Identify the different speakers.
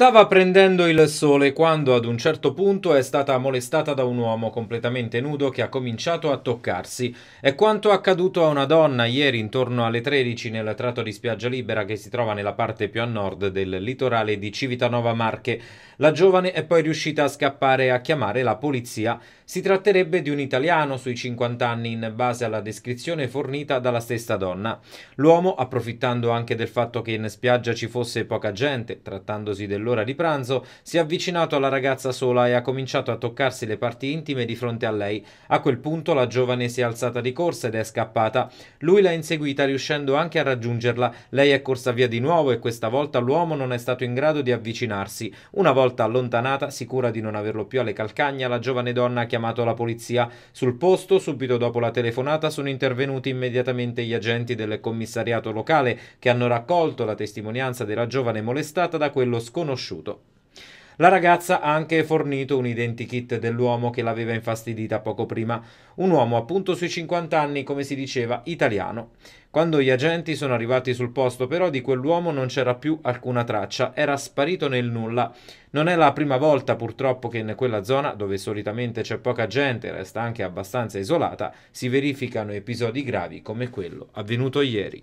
Speaker 1: Stava prendendo il sole quando ad un certo punto è stata molestata da un uomo completamente nudo che ha cominciato a toccarsi. È quanto accaduto a una donna ieri intorno alle 13 nel tratto di spiaggia libera che si trova nella parte più a nord del litorale di Civitanova Marche. La giovane è poi riuscita a scappare e a chiamare la polizia. Si tratterebbe di un italiano sui 50 anni in base alla descrizione fornita dalla stessa donna. L'uomo, approfittando anche del fatto che in spiaggia ci fosse poca gente, trattandosi dell'uomo, l'ora di pranzo, si è avvicinato alla ragazza sola e ha cominciato a toccarsi le parti intime di fronte a lei. A quel punto la giovane si è alzata di corsa ed è scappata. Lui l'ha inseguita riuscendo anche a raggiungerla. Lei è corsa via di nuovo e questa volta l'uomo non è stato in grado di avvicinarsi. Una volta allontanata, sicura di non averlo più alle calcagna, la giovane donna ha chiamato la polizia. Sul posto, subito dopo la telefonata, sono intervenuti immediatamente gli agenti del commissariato locale che hanno raccolto la testimonianza della giovane molestata da quello sconosciuto sconosciuto. La ragazza ha anche fornito un identikit dell'uomo che l'aveva infastidita poco prima, un uomo appunto sui 50 anni, come si diceva, italiano. Quando gli agenti sono arrivati sul posto però di quell'uomo non c'era più alcuna traccia, era sparito nel nulla. Non è la prima volta purtroppo che in quella zona, dove solitamente c'è poca gente e resta anche abbastanza isolata, si verificano episodi gravi come quello avvenuto ieri.